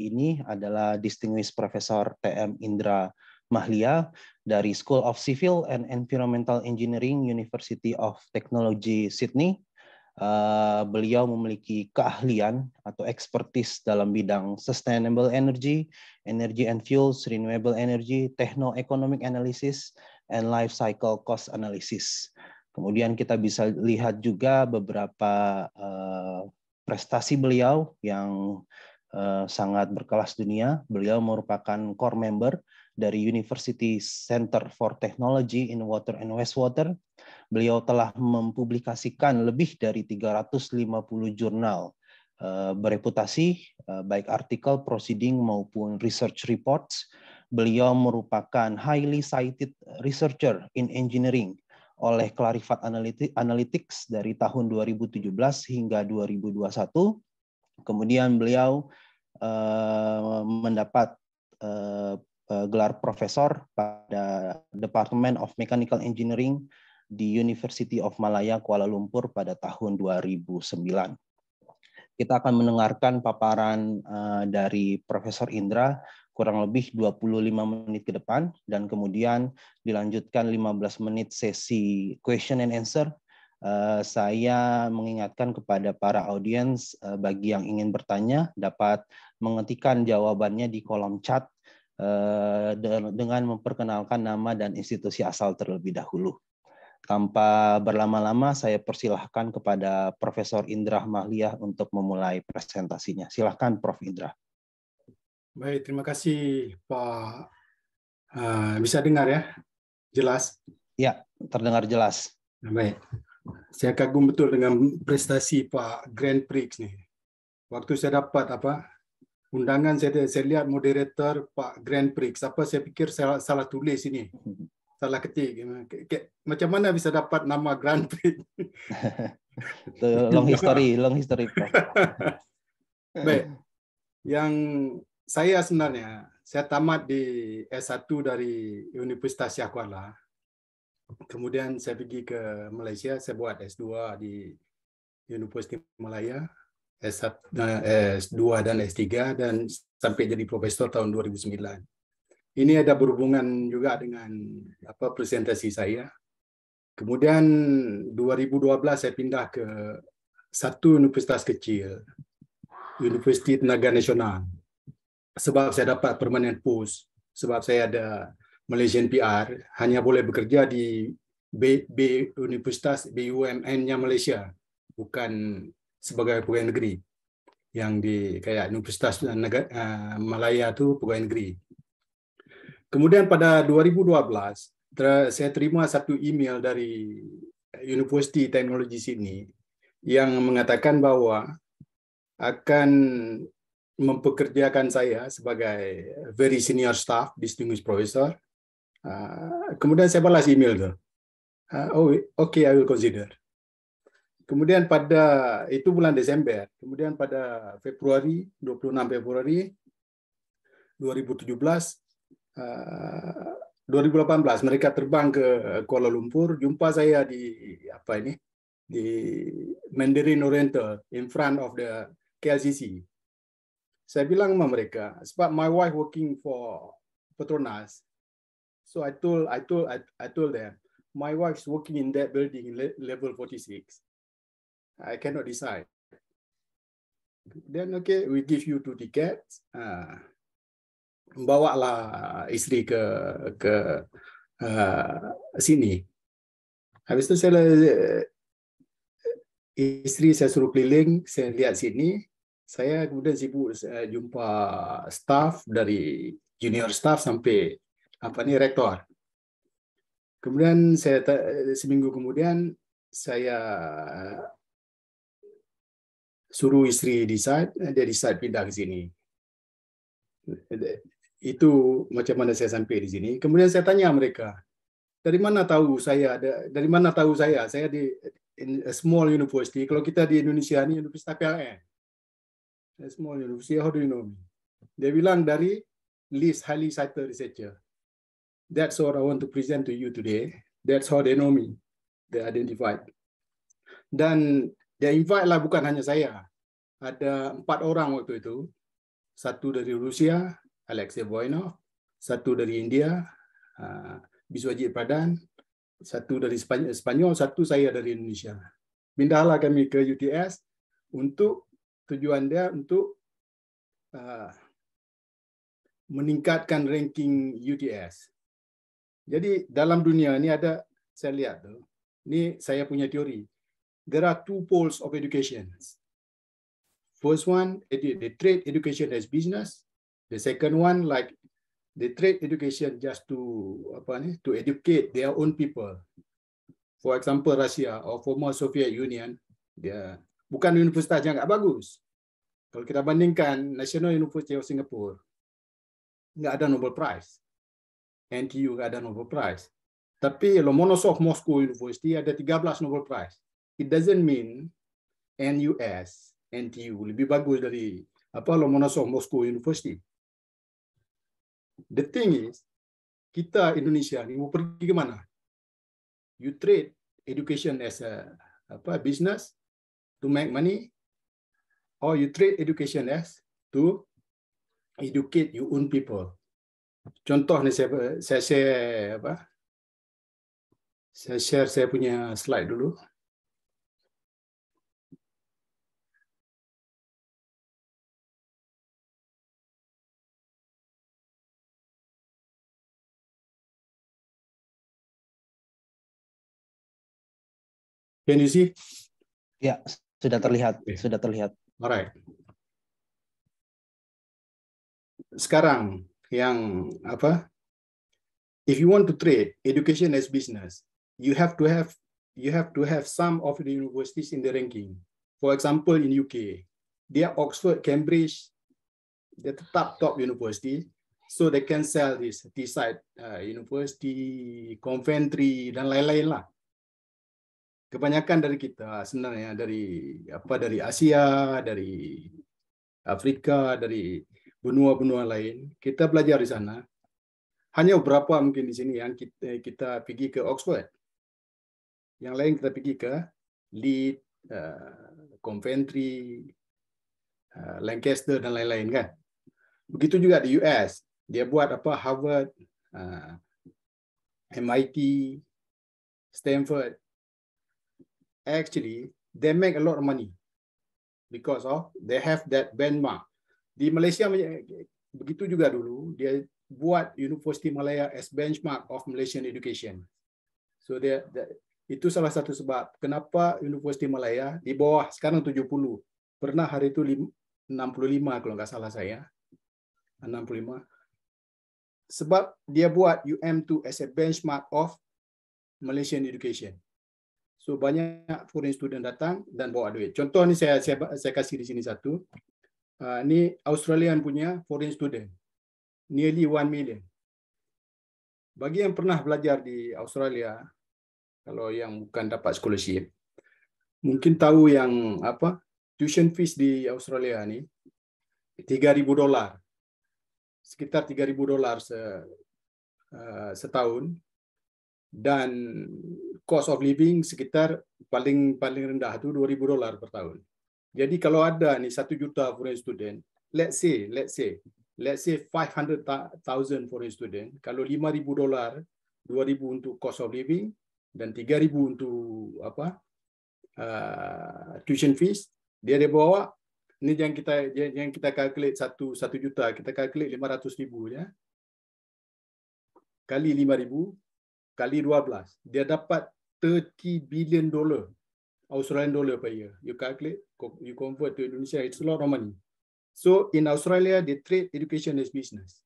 ini adalah Distinguished Professor TM Indra Mahlia dari School of Civil and Environmental Engineering University of Technology Sydney. Uh, beliau memiliki keahlian atau expertise dalam bidang sustainable energy, energy and fuels, renewable energy, techno-economic analysis, and life cycle cost analysis. Kemudian kita bisa lihat juga beberapa uh, prestasi beliau yang Eh, sangat berkelas dunia. Beliau merupakan core member dari University Center for Technology in Water and Wastewater. Beliau telah mempublikasikan lebih dari 350 jurnal eh, bereputasi, eh, baik artikel, proceeding, maupun research reports. Beliau merupakan highly cited researcher in engineering oleh Clarifat Analytics dari tahun 2017 hingga 2021. Kemudian beliau Eh, mendapat eh, eh, gelar profesor pada Department of Mechanical Engineering di University of Malaya Kuala Lumpur pada tahun 2009. Kita akan mendengarkan paparan dari Profesor Indra kurang lebih 25 menit ke depan dan kemudian dilanjutkan 15 menit sesi question and answer Eh, saya mengingatkan kepada para audiens eh, bagi yang ingin bertanya dapat mengetikkan jawabannya di kolom chat eh, dengan memperkenalkan nama dan institusi asal terlebih dahulu. Tanpa berlama-lama, saya persilahkan kepada Profesor Indra Mahliah untuk memulai presentasinya. Silahkan, Prof. Indra. Baik, terima kasih Pak. bisa dengar ya? Jelas? Ya, terdengar jelas. Baik. Saya kagum betul dengan prestasi Pak Grand Prix ni. Waktu saya dapat apa undangan saya saya lihat moderator Pak Grand Prix apa saya pikir saya salah tulis ini. Salah ketik. Macam mana bisa dapat nama Grand Prix? long history, long history. Baik. Yang saya sebenarnya saya tamat di S1 dari Universitas Syah Kuala Kemudian saya pergi ke Malaysia, saya buat S2 di Universiti Malaya, s S2 eh, dan S3 dan sampai jadi profesor tahun 2009. Ini ada berhubungan juga dengan apa presentasi saya. Kemudian 2012 saya pindah ke satu universitas kecil, Universiti Tenaga Nasional. Sebab saya dapat permanent post, sebab saya ada Malaysian PR hanya boleh bekerja di B, B Universitas BUMN-nya Malaysia, bukan sebagai pegawai negeri. Yang di kayak Universitas Negara, uh, eh, Malaya itu pegawai negeri. Kemudian pada 2012 ter, saya terima satu email dari University Teknologi Sydney yang mengatakan bahwa akan mempekerjakan saya sebagai very senior staff, distinguished professor, Ah, kemudian saya balas email tuh. Ah, uh, oh, okay, I will consider. Kemudian pada itu bulan Desember, kemudian pada Februari 26 Februari 2017 uh, 2018 mereka terbang ke Kuala Lumpur, jumpa saya di apa ini di Mandarin Oriental in front of the KLCC. Saya bilang sama mereka, sebab my wife working for Petronas, So I told, I told, I, I told them, my wife's working in that building le level 46. I cannot decide. Then okay, we give you two tickets. Uh, ah, bawa lah istri ke ke uh, sini. Habis itu saya istri saya suruh keliling, saya lihat sini. Saya kemudian sibuk uh, jumpa staff dari junior staff sampai apa nih rektor. Kemudian saya seminggu kemudian saya suruh istri decide, eh, dia decide pindah ke sini. Itu macam mana saya sampai di sini. Kemudian saya tanya mereka, dari mana tahu saya dari mana tahu saya? Saya di small university. Kalau kita di Indonesia ini universitas PLN. A small university, how do you know Dia bilang dari list highly cited researcher. That's what I want to present to you today. That's how they know me. They identified. Dan dia invite lah bukan hanya saya. Ada empat orang waktu itu. Satu dari Rusia, Alexei Voinov. Satu dari India, uh, Biswajit Pradhan. Satu dari Spanyol, satu saya dari Indonesia. Pindahlah kami ke UTS untuk tujuan dia untuk uh, meningkatkan ranking UTS. Jadi dalam dunia ni ada saya lihat tu. Ni saya punya teori. There are two poles of education. First one, the trade education as business. The second one, like the trade education just to apa ni, to educate their own people. For example, Russia or former Soviet Union, dia bukan universiti yang agak bagus. Kalau kita bandingkan National University of Singapore, nggak ada Nobel Prize. NTU ada Nobel Prize. Tapi Lomonosov Moscow University ada 13 Nobel Prize. It doesn't mean NUS, NTU lebih bagus dari apa Lomonosov Moscow University. The thing is, kita Indonesia ini mau pergi ke mana? You trade education as a apa business to make money, or you trade education as to educate your own people. Contoh nih saya saya share apa? Saya share saya punya slide dulu. Can you see? Ya, sudah terlihat, okay. sudah terlihat. Alright. Sekarang yang apa if you want to trade education as business you have to have you have to have some of the universities in the ranking for example in UK are Oxford Cambridge the top top university so they can sell this T uh, University Coventry dan lain-lain lah kebanyakan dari kita sebenarnya dari apa dari Asia dari Afrika dari benua-benua lain. Kita belajar di sana. Hanya beberapa mungkin di sini yang kita, eh, kita pergi ke Oxford. Yang lain kita pergi ke Leeds, uh, Coventry, uh, Lancaster dan lain-lain kan. Begitu juga di US. Dia buat apa Harvard, uh, MIT, Stanford. Actually, they make a lot of money because of they have that benchmark. Di Malaysia begitu juga dulu, dia buat University Malaya as benchmark of Malaysian education. So dia, itu salah satu sebab kenapa University Malaya di bawah sekarang 70. Pernah hari itu 65 kalau nggak salah saya. 65. Sebab dia buat UM2 as a benchmark of Malaysian education. So banyak foreign student datang dan bawa duit. Contoh ni saya saya, saya kasih di sini satu. Ini ah, ni Australian punya foreign student nearly 1 million. Bagi yang pernah belajar di Australia, kalau yang bukan dapat scholarship, mungkin tahu yang apa tuition fees di Australia ni 3000 dolar. Sekitar 3000 dolar se, uh, setahun dan cost of living sekitar paling paling rendah itu 2000 dolar per tahun. Jadi kalau ada ni satu juta foreign student, let's say, let's say, let's say 500,000 foreign student, kalau 5,000 dolar, 2,000 untuk cost of living dan 3,000 untuk apa uh, tuition fees, dia ada bawa. Ini yang kita yang kita calculate satu satu juta, kita calculate 500 ribu ya. Kali 5,000, kali 12, dia dapat 30 billion dollar Australian dollar per year. You calculate, you convert to Indonesia, it's a lot of money. So in Australia, they trade education as business.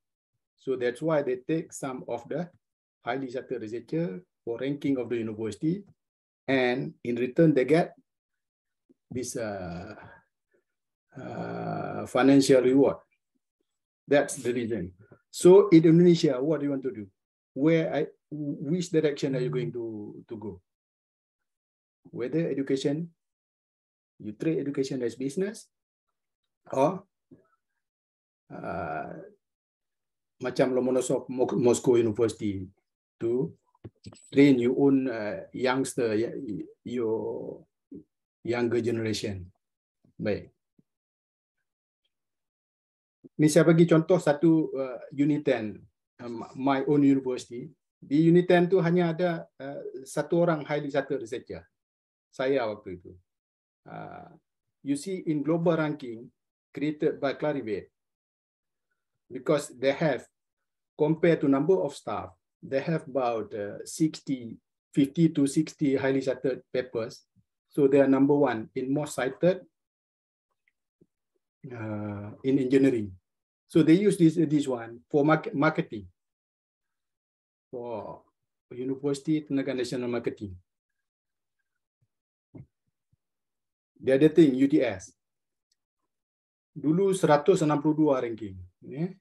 So that's why they take some of the highly cited researcher for ranking of the university. And in return, they get this uh, uh, financial reward. That's the reason. So in Indonesia, what do you want to do? Where I, which direction are you going to, to go? whether education you treat education as business or uh, macam Lomonosov Moscow University to train your own uh, youngster ya, your younger generation baik Ini saya bagi contoh satu uh, Uniten um, my own university di Uniten itu hanya ada uh, satu orang highly cited researcher saya waktu itu. Ah, you see in global ranking created by Clarivate, because they have, compared to number of staff, they have about uh, 60, 50 to 60 highly cited papers. So they are number one in most cited uh, in engineering. So they use this, this one for marketing, for university tenaga nasional marketing. The other thing, UTS. Dulu 162 ranking. Yeah.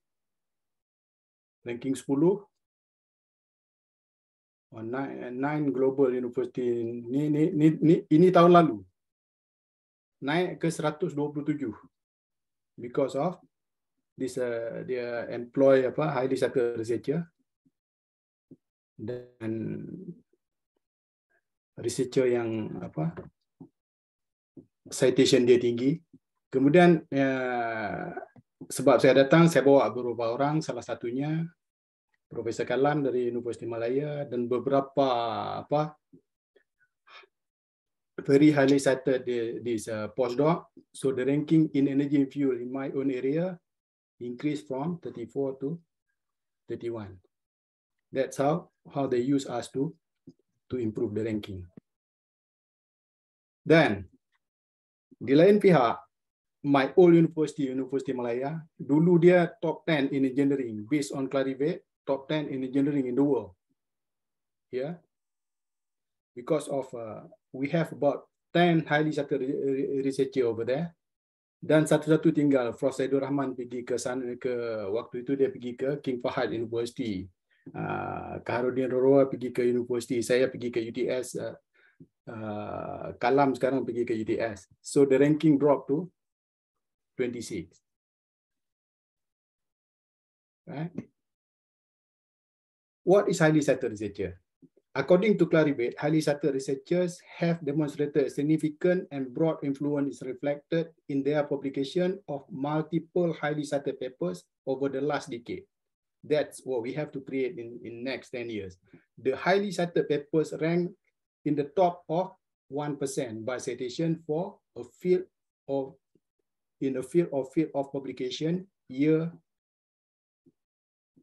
Ranking 10. Oh, nine, nine global university. Ini ini ini ni, ini tahun lalu. Naik ke 127. Because of this, uh, dia employ apa, highly skilled researcher. Dan researcher yang apa citation dia tinggi. Kemudian ya, sebab saya datang, saya bawa beberapa orang, salah satunya Profesor Kalan dari Universiti Malaya dan beberapa apa very highly cited di uh, postdoc. So the ranking in energy and fuel in my own area increase from 34 to 31. That's how how they use us to to improve the ranking. Then di lain pihak, my old university, University Malaya, dulu dia top 10 in engineering based on Clarivate, top 10 in engineering in the world. Yeah. Because of uh, we have about 10 highly cited researcher over there. Dan satu-satu tinggal Prof. Saidur Rahman pergi ke sana ke waktu itu dia pergi ke King Fahad University. Uh, Kaharudin Roroa pergi ke university. Saya pergi ke UTS uh, Uh, Kalam sekarang pergi ke UTS. So the ranking drop to 26. Right? What is highly cited researcher? According to Clarivate, highly cited researchers have demonstrated significant and broad influence reflected in their publication of multiple highly cited papers over the last decade. That's what we have to create in in next 10 years. The highly cited papers rank in the top of 1% by citation for a field of in a field of field of publication year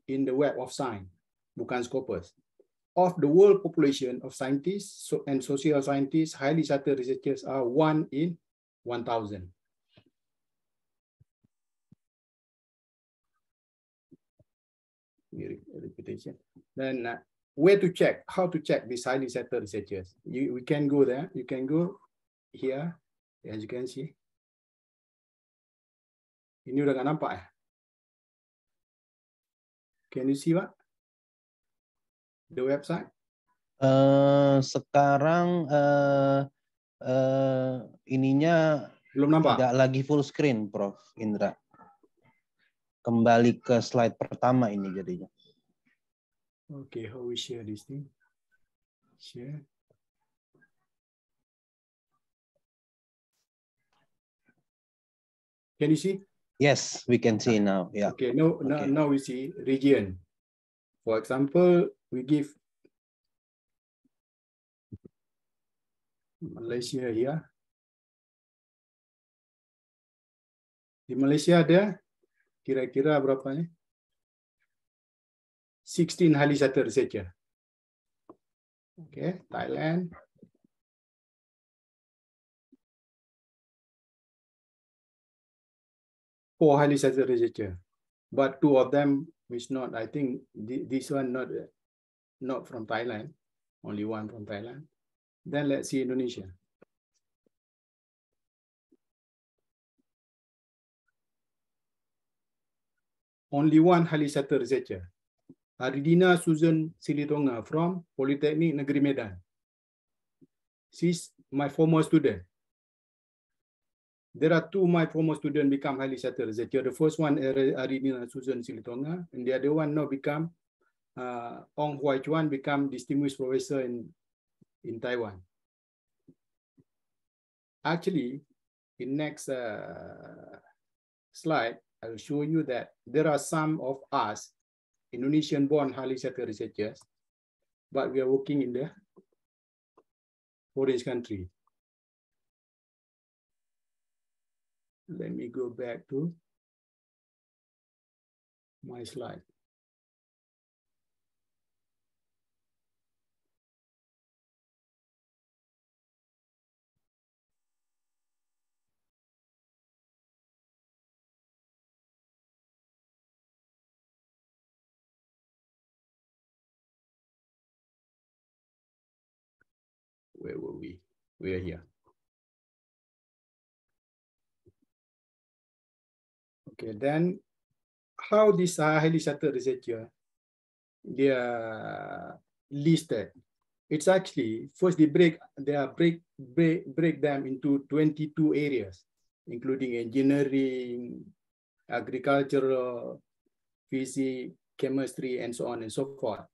in the web of science, bukan Scopus. Of the world population of scientists and social scientists, highly cited researchers are one in 1,000. Reputation. Then uh, where to check, how to check these highly settled researchers. You, we can go there. You can go here, as you can see. Ini udah gak nampak ya? Can you see what? The website? Uh, sekarang uh, uh, ininya belum nampak. Tidak lagi full screen, Prof. Indra. Kembali ke slide pertama ini jadinya. Okay, how we share this thing? Share. Can you see? Yes, we can see ah, now. Yeah. Okay, now, okay. now, now we see region. For example, we give Malaysia here. Di Malaysia ada kira-kira berapa nih? 16 halisadır saja, Okay, Thailand. Four halisator saja, But two of them is not I think this one not not from Thailand, only one from Thailand. Then let's see Indonesia. Only one halisator saja. Ardina Susan Silitonga from Politeknik Negeri Medan. She's my former student. There are two my former student become highly settled. The first one, Aridina Susan Silitonga, and the other one now become, uh, Ong Huai Chuan become distinguished professor in, in Taiwan. Actually, in next uh, slide, I'll show you that there are some of us Indonesian-born highly settled researchers, but we are working in the orange country. Let me go back to my slide. where we? We are here. Okay, then how these are highly settled researcher, uh, they are listed. It's actually, first they break, they are break, break, break them into 22 areas, including engineering, agricultural, physics, chemistry, and so on and so forth.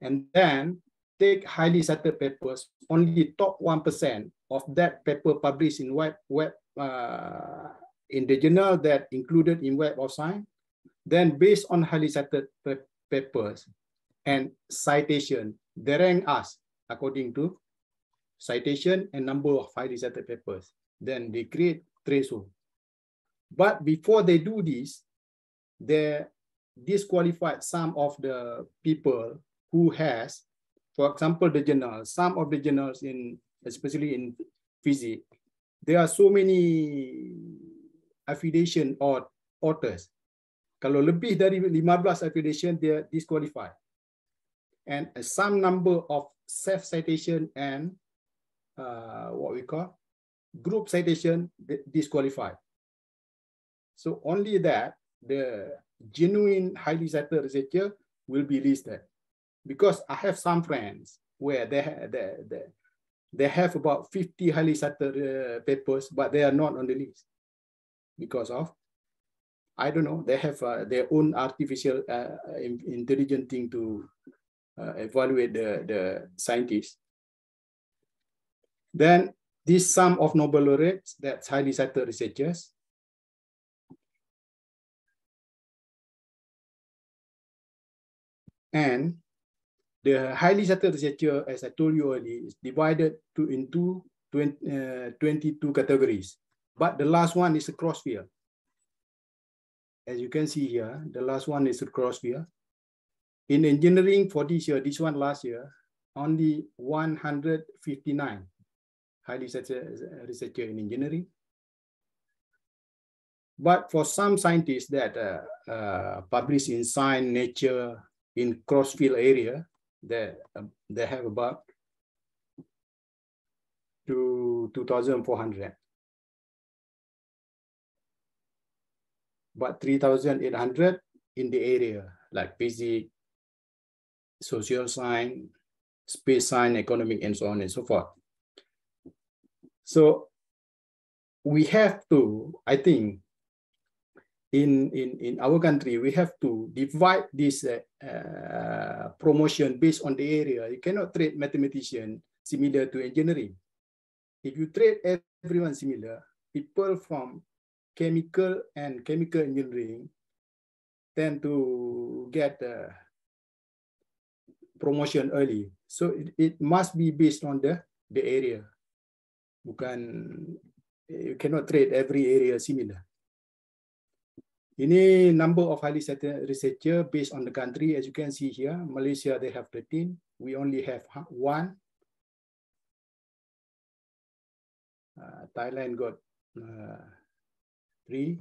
And then take highly cited papers, only top 1% of that paper published in web, web uh, in the journal that included in Web of Science, then based on highly cited papers and citation, they rank us according to citation and number of highly cited papers. Then they create threshold. But before they do this, they disqualified some of the people who has for example, the journals, some of the journals in, especially in physics, there are so many affiliation or authors. Kalau lebih dari 15 affiliation, they are disqualified. And some number of self-citation and uh, what we call group citation disqualified. So only that the genuine highly cited researcher will be listed because I have some friends where they, they, they, they have about 50 highly cited uh, papers, but they are not on the list because of, I don't know, they have uh, their own artificial uh, uh intelligent thing to uh, evaluate the, the scientists. Then this sum of Nobel laureates, that's highly cited researchers, and the highly settled researcher, as I told you earlier, is divided to into 20, uh, 22 categories. But the last one is the cross sphere. As you can see here, the last one is the cross sphere. In engineering for this year, this one last year, only 159 highly settled uh, researcher in engineering. But for some scientists that uh, uh, publish in Science, Nature, in cross-field area, they, um, they have about to 2,400. But 3,800 in the area like physics, social science, space science, economic, and so on and so forth. So we have to, I think, in, in, in our country, we have to divide this uh, uh promotion based on the area. You cannot treat mathematician similar to engineering. If you treat everyone similar, people from chemical and chemical engineering tend to get uh, promotion early. So it, it must be based on the, the area. Bukan, you cannot treat every area similar. Ini number of highly cited researcher based on the country. As you can see here, Malaysia, they have 13. We only have one. Uh, Thailand got uh, three.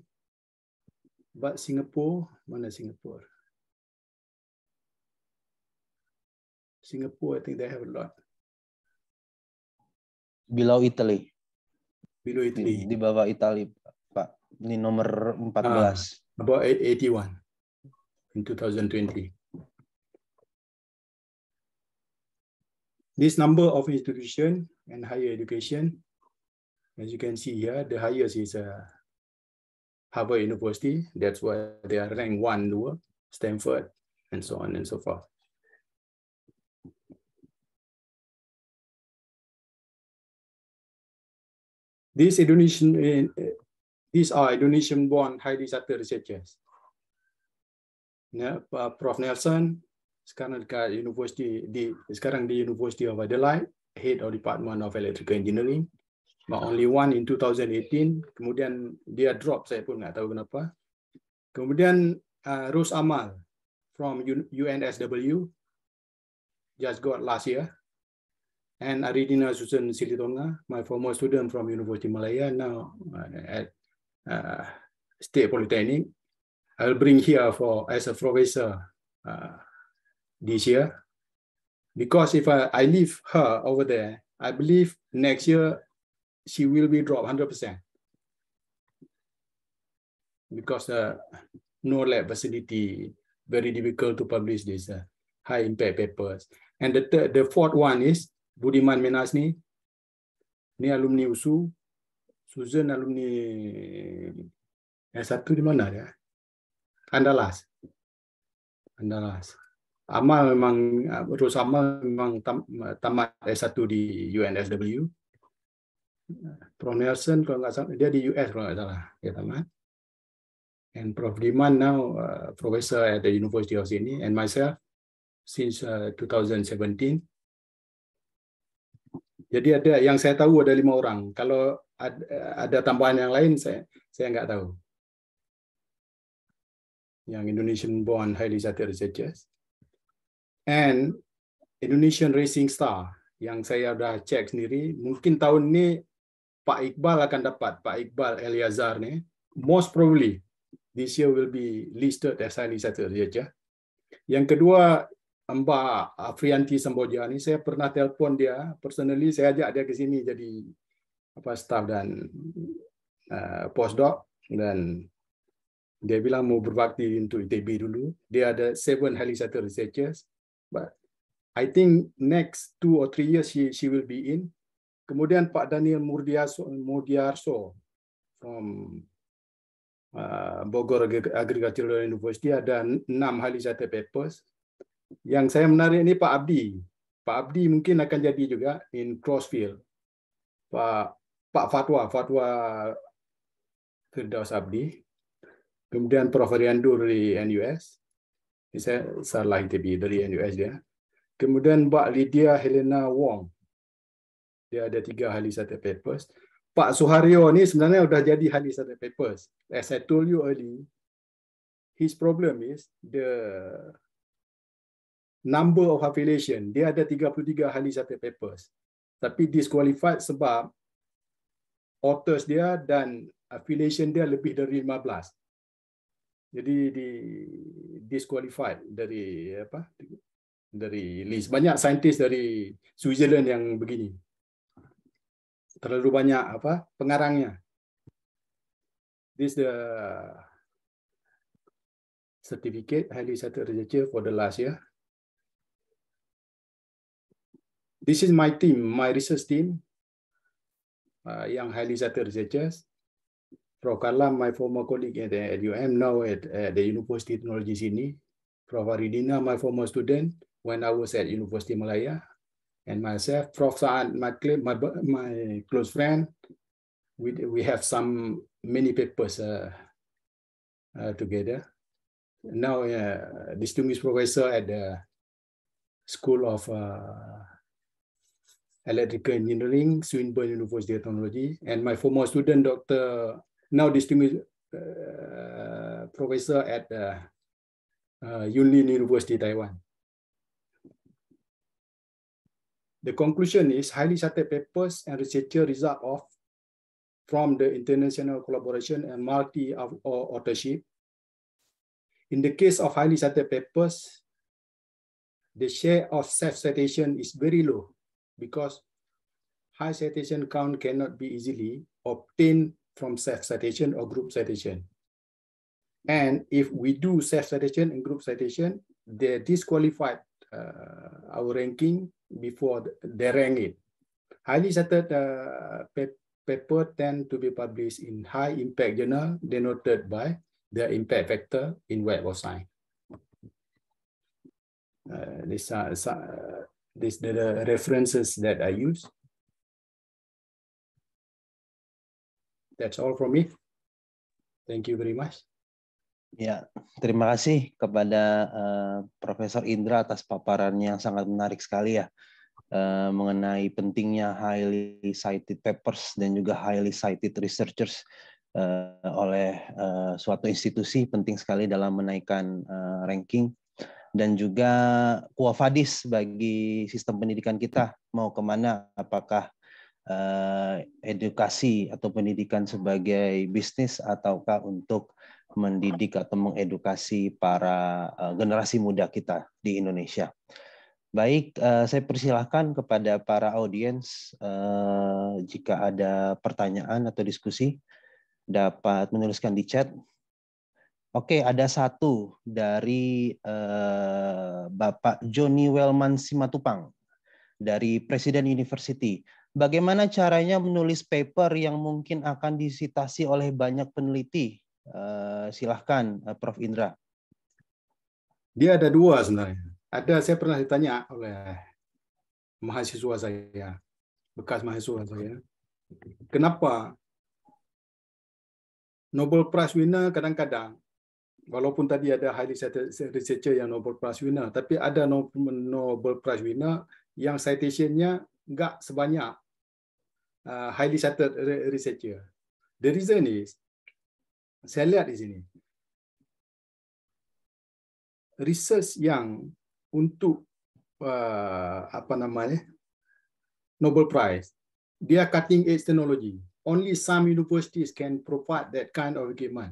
But Singapore, mana Singapore? Singapore, I think they have a lot. Below Italy. Below Italy. Di, di bawah Italy, Pak. Ini nomor 14. Ah, about 81 in 2020. This number of institution and higher education, as you can see here, the highest is uh, Harvard University. That's why they are ranked one lower, Stanford, and so on and so forth. This Indonesian uh, These are Indonesian-born highly chartered researchers. Yeah, uh, Prof. Nelson sekarang dekat university di sekarang di University of Adelaide, head of Department of Electrical Engineering, but only one in 2018. Kemudian dia drop, saya pun nggak tahu kenapa. Kemudian uh, Rose Amal from UNSW just got last year, and Aridina Susan Silitonga, my former student from University Malaya, now uh, at uh, State Polytechnic. I'll bring here for as a professor uh, this year because if I, I leave her over there, I believe next year she will be dropped 100% because uh, no lab facility, very difficult to publish these uh, high impact papers. And the, the fourth one is Budiman Menasni, ni alumni USU, Susan alumni S1 di mana ya? Andalas. Andalas. Amal memang terus Amal memang tamat S1 di UNSW. Prof Nelson kalau nggak salah dia di US kalau nggak salah ya tamat. And Prof Diman now uh, professor at the University of Sydney and myself since uh, 2017 jadi ada yang saya tahu ada lima orang. Kalau ada, ada tambahan yang lain saya saya nggak tahu. Yang Indonesian born highly satire researchers and Indonesian Racing Star yang saya sudah cek sendiri mungkin tahun ini Pak Iqbal akan dapat Pak Iqbal Eliazar nih most probably this year will be listed as highly satire researcher. Yang kedua Mbak Afrianti ini saya pernah telepon dia, personally saya ajak dia ke sini jadi apa staff dan uh, postdoc dan dia bilang mau berbakti untuk ITB dulu. Dia ada seven helicopter researchers, but I think next two or three years she, she will be in. Kemudian Pak Daniel Murdiarso, Murdiarso from uh, Bogor Agricultural University ada enam helicopter papers yang saya menarik ini Pak Abdi. Pak Abdi mungkin akan jadi juga in crossfield. Pak Pak Fatwa, Fatwa Firdaus Abdi. Kemudian Prof. Riandu dari NUS. Ini saya salah ITB dari NUS dia. Kemudian Mbak Lydia Helena Wong. Dia ada tiga ahli satu papers. Pak Suharyo ni sebenarnya sudah jadi ahli satu papers. As I told you early, his problem is the number of affiliation dia ada 33 highly cited papers tapi disqualified sebab authors dia dan affiliation dia lebih dari 15 jadi di disqualified dari apa dari list banyak saintis dari Switzerland yang begini terlalu banyak apa pengarangnya this the certificate highly cited researcher for the last year This is my team, my research team, uh, yang highly cited researchers. Prof. Kalam, my former colleague at the U.M. now at, at the University of Technology Sydney. Prof. Aridina, my former student when I was at University of Malaya, and myself, Prof. Saad, my, my, my close friend. We, we have some many papers uh, uh, together. Now, uh, distinguished professor at the School of uh, electrical engineering, Swinburne University of Technology, and my former student, Dr. now distinguished uh, professor at uh, uh, Yunlin University, Taiwan. The conclusion is highly cited papers and research result of from the international collaboration and multi-authorship. In the case of highly cited papers, the share of self-citation is very low because high citation count cannot be easily obtained from self-citation or group citation. And if we do self-citation and group citation, they disqualified uh, our ranking before they rank it. Highly cited uh, paper tend to be published in high impact journal denoted by the impact factor in web or science. Uh, these uh, This the, the references that I use. That's all from me. Thank you very much. Ya, terima kasih kepada uh, Profesor Indra atas paparannya yang sangat menarik sekali ya uh, mengenai pentingnya highly cited papers dan juga highly cited researchers uh, oleh uh, suatu institusi penting sekali dalam menaikkan uh, ranking dan juga kuafadis bagi sistem pendidikan kita mau kemana apakah uh, edukasi atau pendidikan sebagai bisnis ataukah untuk mendidik atau mengedukasi para uh, generasi muda kita di Indonesia. Baik, uh, saya persilahkan kepada para audiens uh, jika ada pertanyaan atau diskusi dapat menuliskan di chat Oke, ada satu dari eh, Bapak Joni Wellman Simatupang dari Presiden University. Bagaimana caranya menulis paper yang mungkin akan disitasi oleh banyak peneliti? Eh, silahkan, eh, Prof. Indra. Dia ada dua sebenarnya. Ada, saya pernah ditanya oleh mahasiswa saya, bekas mahasiswa saya, kenapa Nobel Prize winner kadang-kadang walaupun tadi ada highly cited researcher yang Nobel Prize winner tapi ada Nobel Prize winner yang citationnya enggak sebanyak uh, highly cited researcher the reason is saya lihat di sini research yang untuk uh, apa namanya Nobel Prize dia cutting edge technology only some universities can provide that kind of equipment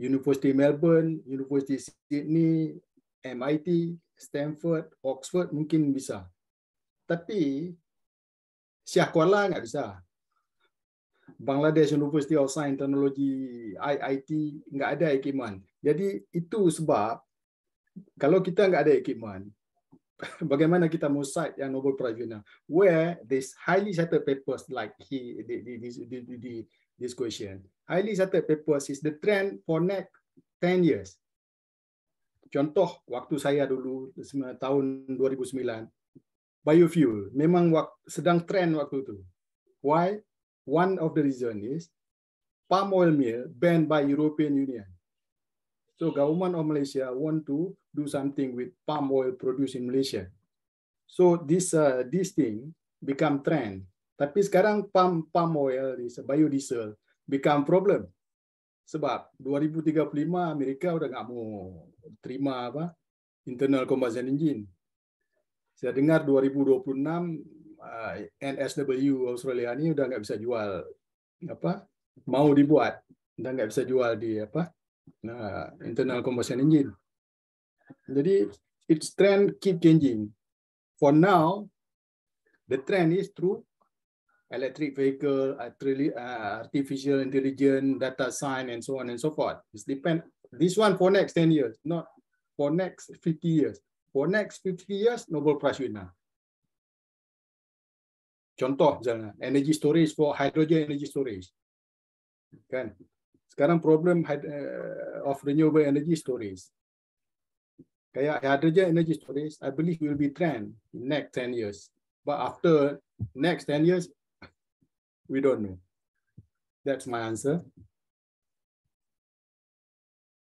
University Melbourne, University Sydney, MIT, Stanford, Oxford mungkin bisa. Tapi Syah Kuala enggak bisa. Bangladesh University of Science Technology, IIT, enggak ada ekipman. Jadi itu sebab kalau kita enggak ada ekipman, bagaimana kita mau cite yang Nobel Prize winner? Where this highly cited papers like he, di, di, di, di, di, di, this question. Highly cited papers is the trend for next 10 years. Contoh waktu saya dulu tahun 2009 biofuel memang sedang trend waktu itu. Why? One of the reason is palm oil mill banned by European Union. So government of Malaysia want to do something with palm oil produced in Malaysia. So this uh, this thing become trend Tapi sekarang pump pump oil sebayu diesel, become problem. Sebab 2035 Amerika sudah tak mau terima apa internal combustion engine. Saya dengar 2026 ah, NSW Australia ni sudah tak bisa jual apa mau dibuat dan tak bisa jual di apa nah, internal combustion engine. Jadi its trend keep changing. For now, the trend is through electric vehicle, uh, artificial intelligence, data science, and so on and so forth. It's depend this one for next 10 years, not for next 50 years. For next 50 years, Nobel Prize winner. Contoh misalnya, energy storage for hydrogen energy storage. Kan? Sekarang problem uh, of renewable energy storage. Kayak hydrogen energy storage, I believe will be trend in next 10 years. But after next 10 years, We don't know. That's my answer.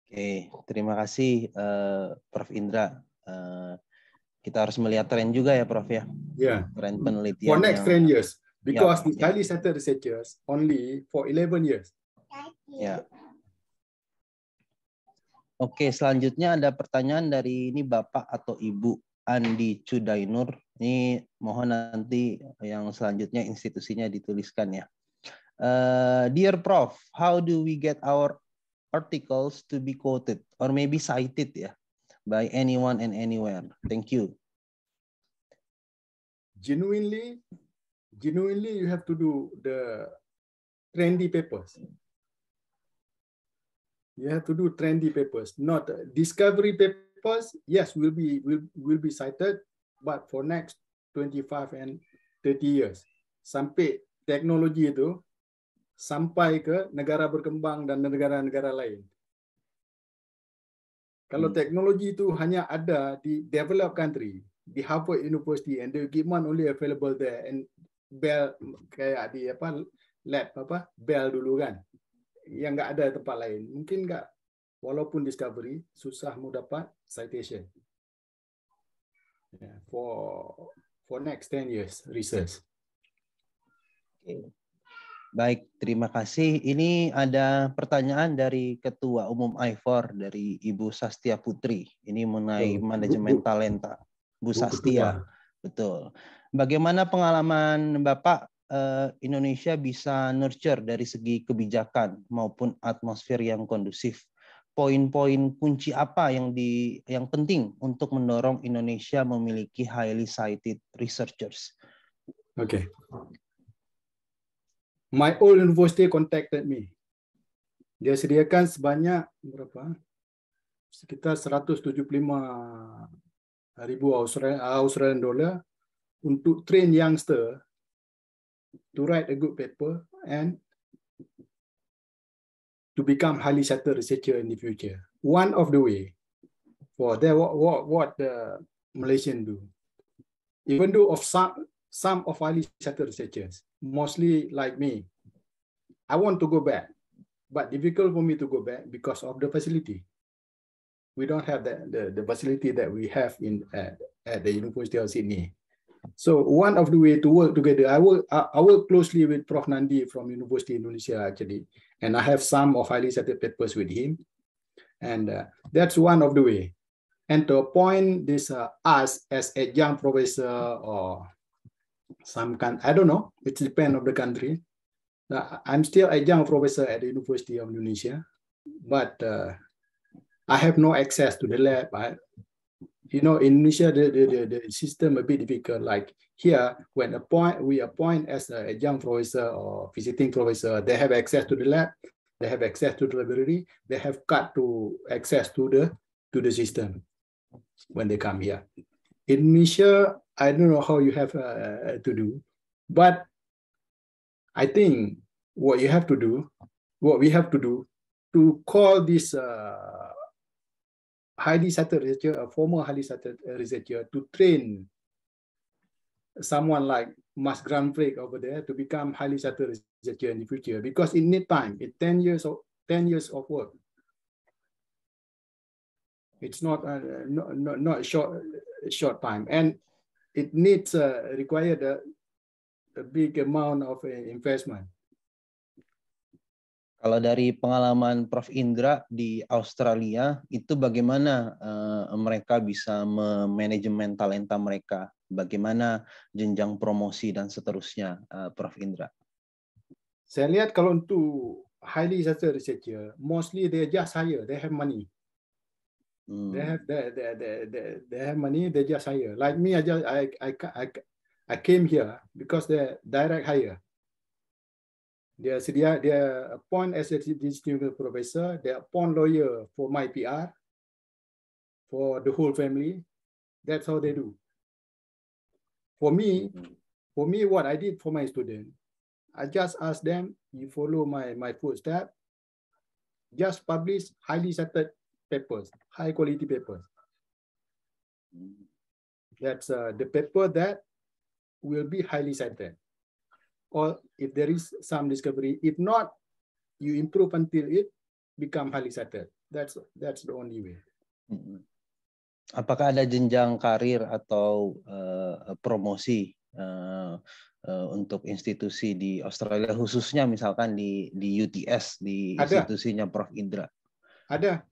Oke, okay, terima kasih uh, Prof. Indra. Uh, kita harus melihat tren juga ya, Prof. Ya. Yeah. Tren penelitian. For next yang... 10 years, because yeah. the ya. highly centered researchers only for 11 years. Ya. Yeah. Oke, okay, selanjutnya ada pertanyaan dari ini Bapak atau Ibu. Andi Cudainur. Ini mohon nanti yang selanjutnya institusinya dituliskan ya. Uh, dear Prof, how do we get our articles to be quoted or maybe cited ya by anyone and anywhere? Thank you. Genuinely, genuinely you have to do the trendy papers. You have to do trendy papers, not discovery papers papers, yes, will be will will be cited, but for next 25 and 30 years, sampai teknologi itu sampai ke negara berkembang dan negara-negara lain. Kalau hmm. teknologi itu hanya ada di developed country, di Harvard University, and the equipment only available there, and Bell kayak di apa lab apa Bell dulu kan, yang enggak ada tempat lain, mungkin enggak walaupun discovery susah mau dapat citation for for next 10 years research. Okay. Baik, terima kasih. Ini ada pertanyaan dari Ketua Umum I I4 dari Ibu Sastia Putri. Ini mengenai oh, manajemen bu, talenta. Bu, bu Sastia. Ketua. Betul. Bagaimana pengalaman Bapak eh, Indonesia bisa nurture dari segi kebijakan maupun atmosfer yang kondusif poin-poin kunci apa yang di yang penting untuk mendorong Indonesia memiliki highly cited researchers? Okay. My old university contacted me. Dia sediakan sebanyak berapa? Sekitar 175 ribu Australian, Australian dollar untuk train youngster to write a good paper and to become highly cited researcher in the future. One of the way for that what, what, what the Malaysian do. Even though of some, some of highly cited researchers, mostly like me, I want to go back, but difficult for me to go back because of the facility. We don't have the, the, the facility that we have in at, at the University of Sydney. So one of the way to work together, I work, I, I work closely with Prof. Nandi from University Indonesia actually. And I have some of highly cited papers with him. And uh, that's one of the way. And to appoint this uh, us as a young professor or some kind, I don't know, it depends on the country. Uh, I'm still a young professor at the University of Indonesia, but uh, I have no access to the lab. I, you know, in Indonesia, the, the, the, the system a bit difficult, like here, when appoint, we appoint as a young professor or visiting professor, they have access to the lab, they have access to the library, they have cut to access to the to the system when they come here. In Indonesia, I don't know how you have uh, uh, to do, but I think what you have to do, what we have to do, to call this uh, highly cited researcher, a former highly cited researcher, to train someone like Mas Prix over there to become highly settled researcher in the future because it need time. It 10 years of 10 years of work. It's not a uh, not, not not short short time, and it needs uh, required a, a big amount of uh, investment. Kalau dari pengalaman Prof. Indra di Australia, itu bagaimana uh, mereka bisa memanajemen talenta mereka? bagaimana jenjang promosi dan seterusnya, uh, Prof. Indra? Saya lihat kalau untuk highly successful researcher, mostly they just hire, they have money. Hmm. They have they, they, they, they, they have money, they just hire. Like me, I just I I I, I came here because they direct hire. They they dia appoint as a distinguished professor, they appoint lawyer for my PR, for the whole family. That's how they do. For me, mm-hmm. for me, what I did for my student, I just asked them, you follow my, my footstep, just publish highly cited papers, high quality papers. Mm-hmm. That's uh, the paper that will be highly cited. Or if there is some discovery, if not, you improve until it become highly cited. That's, that's the only way. Mm -hmm. apakah ada jenjang karir atau uh, promosi uh, uh, untuk institusi di Australia khususnya misalkan di di UTS di ada. institusinya Prof Indra? Ada.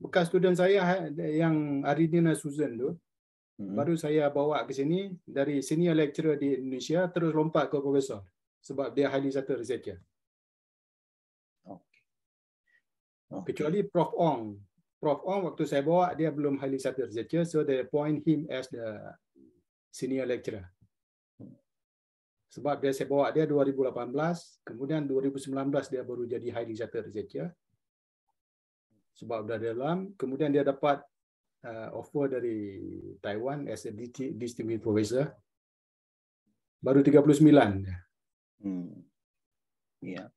Bekas student saya yang Aridina Susan tu hmm. baru saya bawa ke sini dari senior lecturer di Indonesia terus lompat ke profesor sebab dia highly satu researcher. Okay. Okay. Kecuali Prof Ong Prof Ong waktu saya bawa dia belum highly Saturated so they point him as the senior lecturer. Sebab dia saya bawa dia 2018, kemudian 2019 dia baru jadi highly Saturated Sebab sudah dalam, kemudian dia dapat uh, offer dari Taiwan as a distinguished professor. Baru 39. Hmm. Yeah.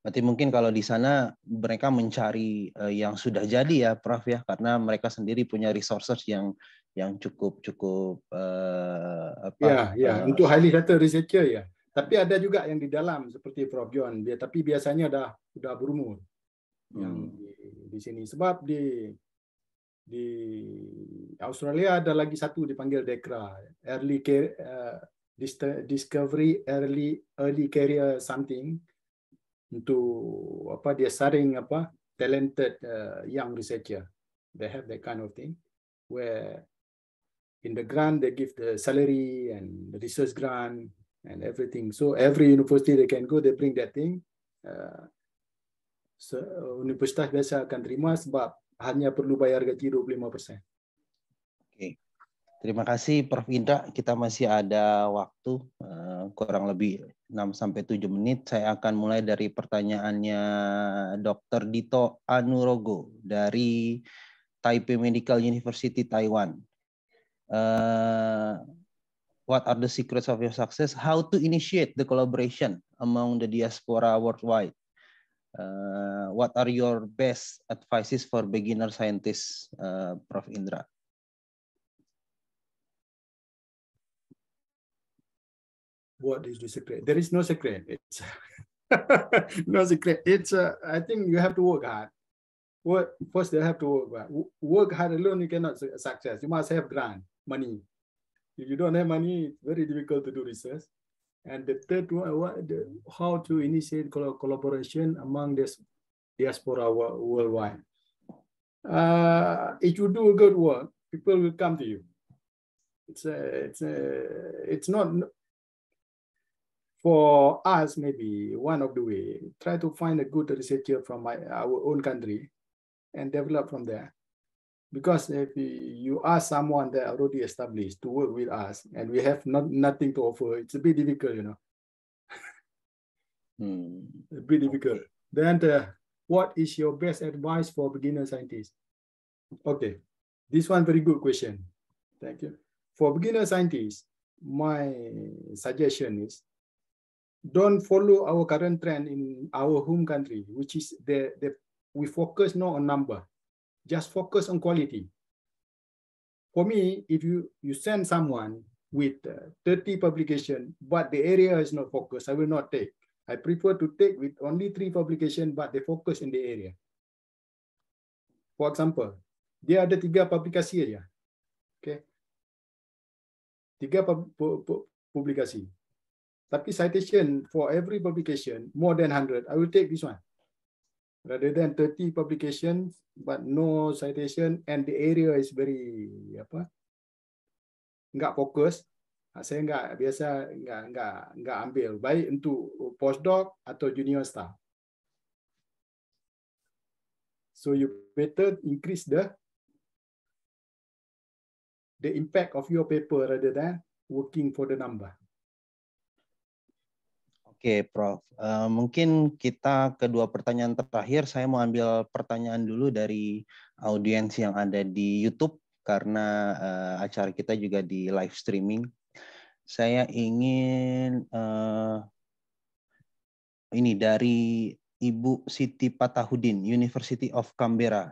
Berarti mungkin kalau di sana mereka mencari uh, yang sudah jadi ya, Prof ya, karena mereka sendiri punya resources yang yang cukup cukup uh, apa? Ya, ya. Uh, untuk highly rated researcher ya. Tapi ada juga yang di dalam seperti Prof John, dia tapi biasanya dah sudah berumur hmm. yang di, di sini. Sebab di di Australia ada lagi satu dipanggil DECRA, Early Care, uh, Discovery Early Early Career Something untuk apa dia saring apa talented uh, young researcher. They have that kind of thing where in the grant they give the salary and the research grant and everything. So every university they can go, they bring that thing. Uh, eh, so, universitas biasa akan terima sebab hanya perlu bayar gaji 25 persen. Oke, terima kasih Prof Indra. Kita masih ada waktu uh, kurang lebih 6 sampai 7 menit saya akan mulai dari pertanyaannya Dr. Dito Anurogo dari Taipei Medical University Taiwan. Uh, what are the secrets of your success? How to initiate the collaboration among the diaspora worldwide? Uh, what are your best advices for beginner scientists, uh, Prof. Indra? what is the secret? There is no secret. It's no secret. It's uh, I think you have to work hard. What first. You have to work hard. Work hard alone, you cannot success. You must have grant money. If you don't have money, it's very difficult to do research. And the third one, uh, what, the, how to initiate collaboration among this diaspora worldwide. Uh, if you do good work, people will come to you. It's a, it's a, it's not for us, maybe one of the way, try to find a good researcher from my, our own country and develop from there. Because if you ask someone that already established to work with us and we have not, nothing to offer, it's a bit difficult, you know. mm. A bit difficult. Okay. Then the, uh, what is your best advice for beginner scientists? Okay, this one very good question. Thank you. For beginner scientists, my suggestion is don't follow our current trend in our home country, which is the, the we focus not on number, just focus on quality. For me, if you, you send someone with uh, 30 publication, but the area is not focused, I will not take. I prefer to take with only three publication, but they focus in the area. For example, dia ada tiga publikasi aja. Okay. Tiga pu pu publikasi. Tapi citation for every publication more than 100, I will take this one. Rather than 30 publications but no citation and the area is very apa? Enggak fokus. Ah, saya enggak biasa enggak enggak enggak ambil baik untuk postdoc atau junior staff. So you better increase the the impact of your paper rather than working for the number. Oke, Prof. Uh, mungkin kita kedua pertanyaan terakhir, saya mau ambil pertanyaan dulu dari audiens yang ada di YouTube karena uh, acara kita juga di live streaming. Saya ingin uh, ini dari Ibu Siti Patahudin, University of Canberra.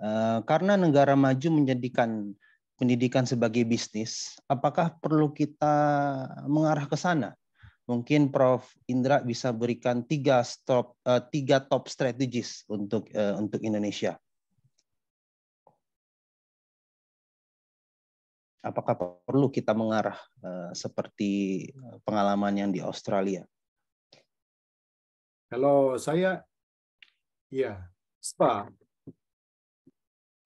Uh, karena negara maju menjadikan pendidikan sebagai bisnis, apakah perlu kita mengarah ke sana? mungkin Prof Indra bisa berikan tiga stop uh, tiga top strategies untuk eh, untuk Indonesia. Apakah perlu kita mengarah eh, seperti pengalaman yang di Australia? Kalau saya, ya, SPA,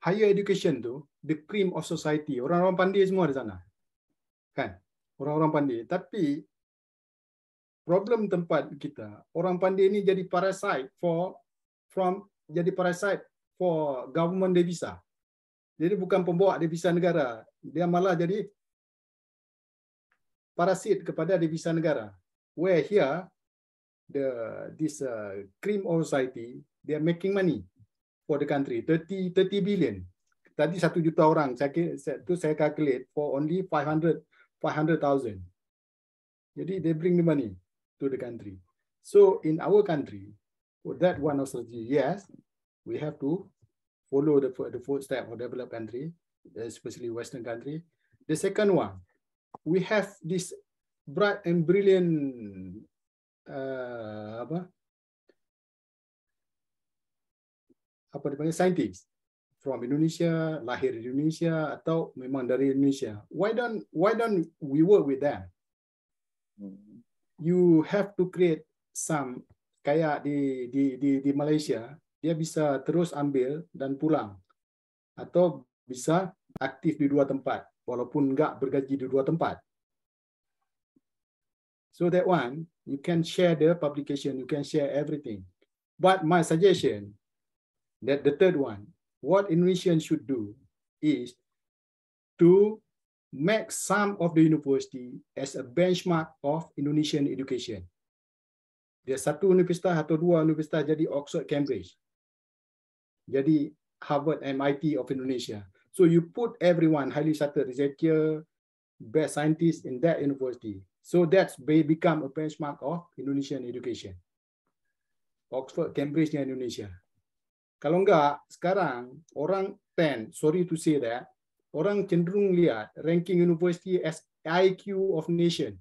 higher education tuh the cream of society. Orang-orang pandai semua di sana, kan? Orang-orang pandai. Tapi problem tempat kita orang pandai ini jadi parasite for from jadi parasite for government devisa jadi bukan pembawa devisa negara dia malah jadi parasit kepada devisa negara where here the this uh, cream of society they are making money for the country 30 30 billion tadi 1 juta orang saya tu saya calculate for only 500 500,000 jadi they bring the money to the country. So in our country, for that one of strategy, yes, we have to follow the, the fourth step of developed country, especially Western country. The second one, we have this bright and brilliant uh, apa apa scientists from Indonesia, lahir Indonesia atau memang dari Indonesia. Why don't why don't we work with them? Hmm. you have to create some kayak di di di di Malaysia dia bisa terus ambil dan pulang atau bisa aktif di dua tempat walaupun enggak bergaji di dua tempat so that one you can share the publication you can share everything but my suggestion that the third one what Indonesian should do is to make some of the university as a benchmark of Indonesian education. Dia satu universitas atau dua universitas jadi Oxford, Cambridge. Jadi Harvard, MIT of Indonesia. So you put everyone highly cited researcher, best scientist in that university. So that's they become a benchmark of Indonesian education. Oxford, Cambridge di Indonesia. Kalau enggak, sekarang orang 10, sorry to say that, orang cenderung lihat ranking universiti as IQ of nation.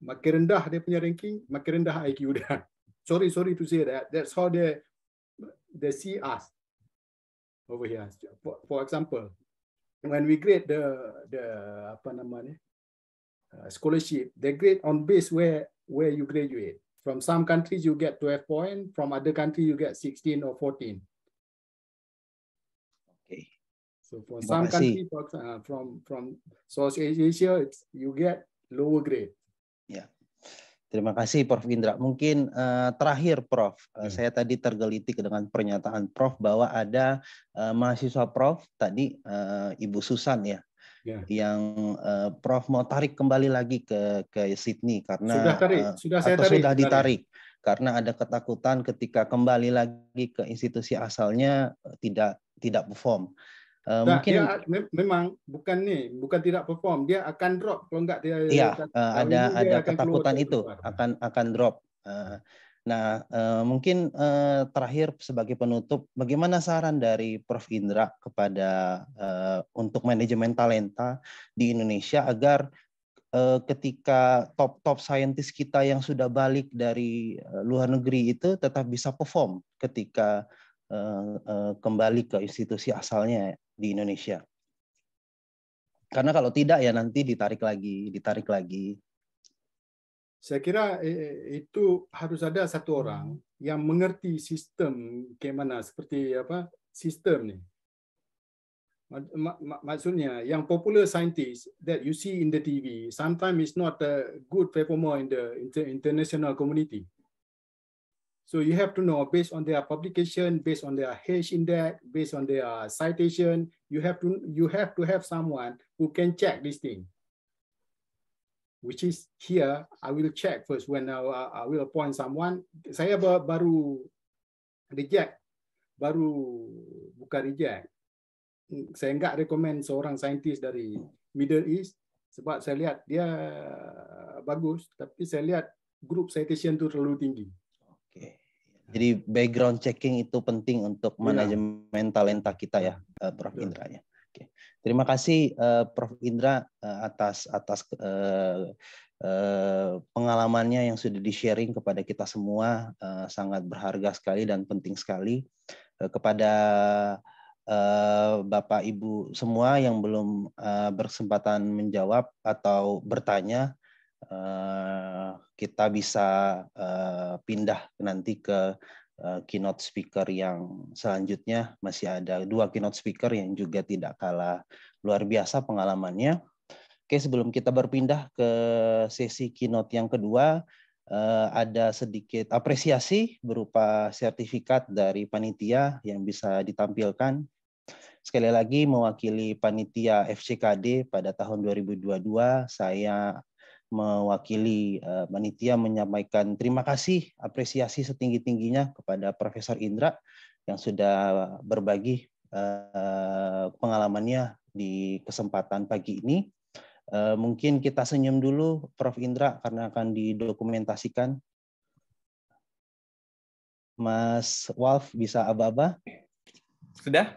Makin rendah dia punya ranking, makin rendah IQ dia. Sorry, sorry to say that. That's how they they see us over here. For, for example, when we grade the the apa nama ni uh, scholarship, they grade on base where where you graduate. From some countries you get 12 point, from other country you get 16 or 14. So for some but country, for, uh, from from Southeast Asia, it's, you get lower grade. Ya. Terima kasih Prof. Indra. Mungkin uh, terakhir Prof, uh, hmm. saya tadi tergelitik dengan pernyataan Prof bahwa ada uh, mahasiswa Prof tadi uh, Ibu Susan ya yeah. yang uh, Prof mau tarik kembali lagi ke ke Sydney karena sudah tarik, uh, sudah saya atau tarik, sudah ditarik tarik. karena ada ketakutan ketika kembali lagi ke institusi asalnya uh, tidak tidak perform. Uh, mungkin dia memang bukan nih bukan tidak perform dia akan drop kalau enggak dia ya, uh, ada ada ketakutan itu keluar. akan akan drop uh, nah uh, mungkin uh, terakhir sebagai penutup bagaimana saran dari Prof Indra kepada uh, untuk manajemen talenta di Indonesia agar ketika top-top scientist kita yang sudah balik dari luar negeri itu tetap bisa perform ketika Uh, uh, kembali ke institusi asalnya di Indonesia. Karena kalau tidak ya nanti ditarik lagi, ditarik lagi. Saya kira eh, eh, itu harus ada satu hmm. orang yang mengerti sistem gimana seperti apa sistem ni. Maksudnya yang popular scientist that you see in the TV sometimes is not a good performer in the international community. So you have to know based on their publication, based on their hash index, based on their uh, citation, you have to you have to have someone who can check this thing. Which is here, I will check first when I, uh, I will appoint someone. Saya baru reject, baru bukan reject. Saya enggak rekomend seorang saintis dari Middle East sebab saya lihat dia uh, bagus, tapi saya lihat group citation tu terlalu tinggi. Oke. Iya. Jadi background checking itu penting untuk iya. manajemen talenta kita ya, eh, Prof Indra ya. Oke. Terima kasih eh, Prof Indra eh, atas atas pengalamannya yang sudah di-sharing kepada kita semua sangat berharga sekali dan penting sekali kepada Bapak Ibu semua yang belum berkesempatan menjawab atau bertanya Eh, kita bisa eh, pindah nanti ke eh, keynote speaker yang selanjutnya masih ada dua keynote speaker yang juga tidak kalah luar biasa pengalamannya. Oke, sebelum kita berpindah ke sesi keynote yang kedua, ada sedikit apresiasi berupa sertifikat dari panitia yang bisa ditampilkan. Sekali lagi mewakili panitia FCKD pada tahun 2022, saya mewakili eh, panitia menyampaikan terima kasih apresiasi setinggi-tingginya kepada Profesor Indra yang sudah berbagi eh, pengalamannya di kesempatan pagi ini. Eh, mungkin kita senyum dulu Prof Indra karena akan didokumentasikan. Mas Walf bisa aba-aba? Sudah?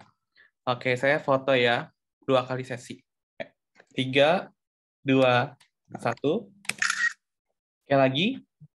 Oke, saya foto ya. Dua kali sesi. Tiga, dua, satu. Sekali lagi.